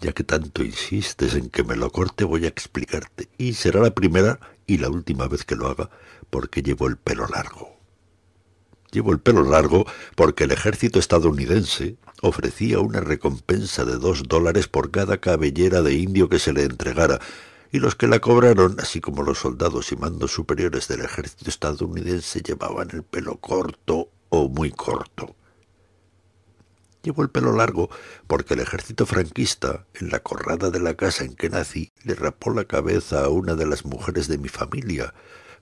Ya que tanto insistes en que me lo corte, voy a explicarte. Y será la primera y la última vez que lo haga, porque llevo el pelo largo. Llevo el pelo largo porque el ejército estadounidense ofrecía una recompensa de dos dólares por cada cabellera de indio que se le entregara, y los que la cobraron, así como los soldados y mandos superiores del ejército estadounidense, llevaban el pelo corto o muy corto. Llevo el pelo largo porque el ejército franquista, en la corrada de la casa en que nací, le rapó la cabeza a una de las mujeres de mi familia,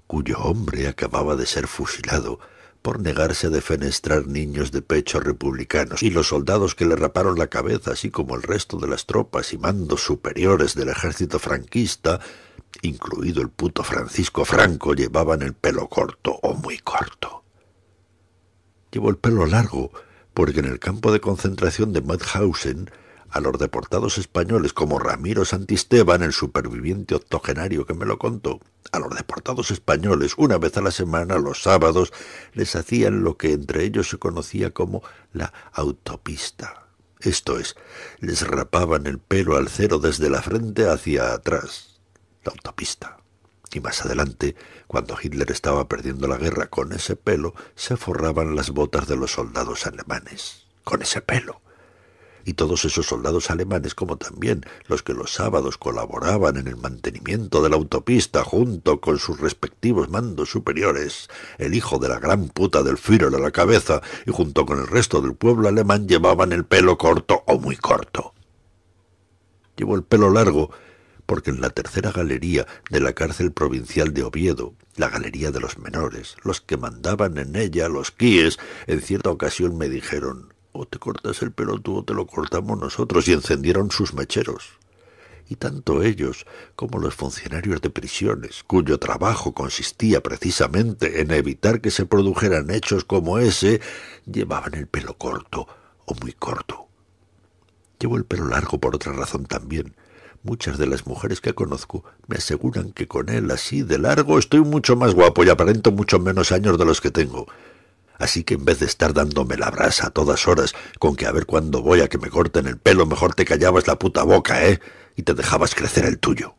cuyo hombre acababa de ser fusilado por negarse a defenestrar niños de pecho republicanos, y los soldados que le raparon la cabeza, así como el resto de las tropas y mandos superiores del ejército franquista, incluido el puto Francisco Franco, llevaban el pelo corto o muy corto. Llevo el pelo largo porque en el campo de concentración de Mauthausen a los deportados españoles como Ramiro Santisteban, el superviviente octogenario que me lo contó, a los deportados españoles una vez a la semana, los sábados, les hacían lo que entre ellos se conocía como la autopista. Esto es, les rapaban el pelo al cero desde la frente hacia atrás. La autopista. Y más adelante, cuando Hitler estaba perdiendo la guerra con ese pelo, se forraban las botas de los soldados alemanes. Con ese pelo. Y todos esos soldados alemanes, como también los que los sábados colaboraban en el mantenimiento de la autopista junto con sus respectivos mandos superiores, el hijo de la gran puta del Führer a la cabeza y junto con el resto del pueblo alemán llevaban el pelo corto o muy corto. Llevó el pelo largo porque en la tercera galería de la cárcel provincial de Oviedo, la galería de los menores, los que mandaban en ella, los quíes, en cierta ocasión me dijeron, o te cortas el pelo tú o te lo cortamos nosotros, y encendieron sus mecheros. Y tanto ellos como los funcionarios de prisiones, cuyo trabajo consistía precisamente en evitar que se produjeran hechos como ese, llevaban el pelo corto o muy corto. Llevo el pelo largo por otra razón también, Muchas de las mujeres que conozco me aseguran que con él así de largo estoy mucho más guapo y aparento mucho menos años de los que tengo. Así que en vez de estar dándome la brasa a todas horas con que a ver cuándo voy a que me corten el pelo, mejor te callabas la puta boca, ¿eh? Y te dejabas crecer el tuyo.